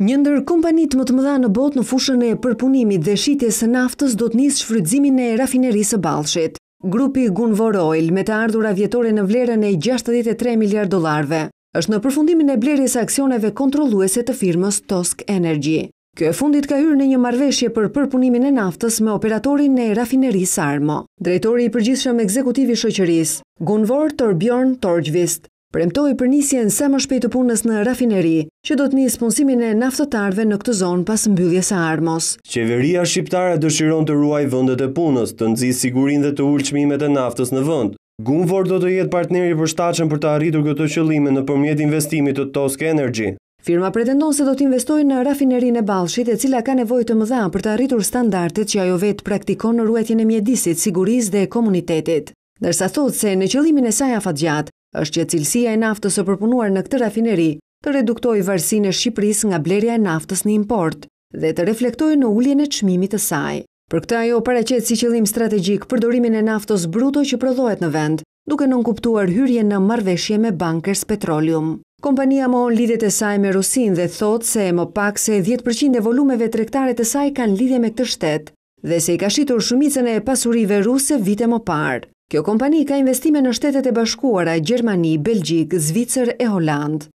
Një ndër kompanit më të mëdha në bot në fushën e përpunimit dhe shitjes së naftës do të njështë shfrydzimin e rafinerisë balshit. Grupi Gunvor Oil me të ardhura vjetore në vlerën e 63 miliard dolarve, është në përfundimin e blerjes aksioneve kontroluese të firmës Tosk Energy. Kjo e fundit ka hyrë në një marveshje për përpunimin e naftës me operatorin e rafinerisë Armo. Drejtori i përgjithshëm ekzekutivi shoqërisë, Gunvor Torbjorn Torgjvist, premtoj për njësjen se më shpejtë punës në rafineri, që do të njësë punësimin e naftotarve në këtë zonë pas mbylljes a armos. Qeveria Shqiptare dëshiron të ruaj vëndet e punës, të nëzi sigurin dhe të ullëqmimet e naftës në vënd. Gunvor do të jetë partneri për shtachën për të arritur këtë qëllime në përmjet investimit të Tosk Energy. Firma pretendon se do të investoj në rafinerin e balshit e cila ka nevoj të mëdha për të arritur standartet që ajo vetë praktikon në ruetjen e mjedisit, siguris dhe komunitetit. Nërsa thot se në qëllimin e saja fat gjatë, është që cilësia e naftës o përpunuar në këtë rafineri të reduktoj varsin e Shqipëris nga blerja e naftës në import dhe të reflektoj në ulljen e qmimit të saj. Për këta jo pareqet si qëllim strategjik përdorimin e naftës bruto që prodhojt në vend, duke në nënkuptuar hyrje në marveshje me bankers petroleum. Kompania mohon lidet e saj me Rusin dhe thot se më pak se 10% e volumeve të rektare të saj kanë lidhje me këtë shtetë dhe se i ka shitur shumicën e pasurive ruse vite më parë. Kjo kompani ka investime në shtetet e bashkuara, Gjermani, Belgjik, Zvicër e Holandë.